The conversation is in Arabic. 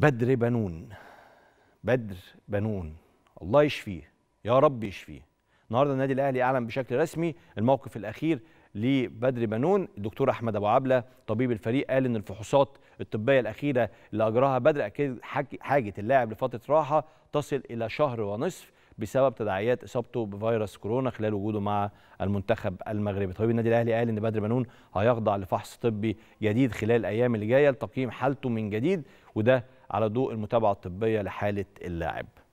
بدر بنون بدر بنون الله يشفيه يا رب يشفيه النهارده النادي الاهلي اعلن بشكل رسمي الموقف الاخير لبدر بنون الدكتور احمد ابو عبله طبيب الفريق قال ان الفحوصات الطبيه الاخيره اللي اجراها بدر اكيد حاجه اللاعب لفتره راحه تصل الى شهر ونصف بسبب تداعيات اصابته بفيروس كورونا خلال وجوده مع المنتخب المغربي طبيب النادي الاهلي قال ان بدر بنون هيخضع لفحص طبي جديد خلال الايام اللي جايه لتقييم حالته من جديد وده على ضوء المتابعة الطبية لحالة اللاعب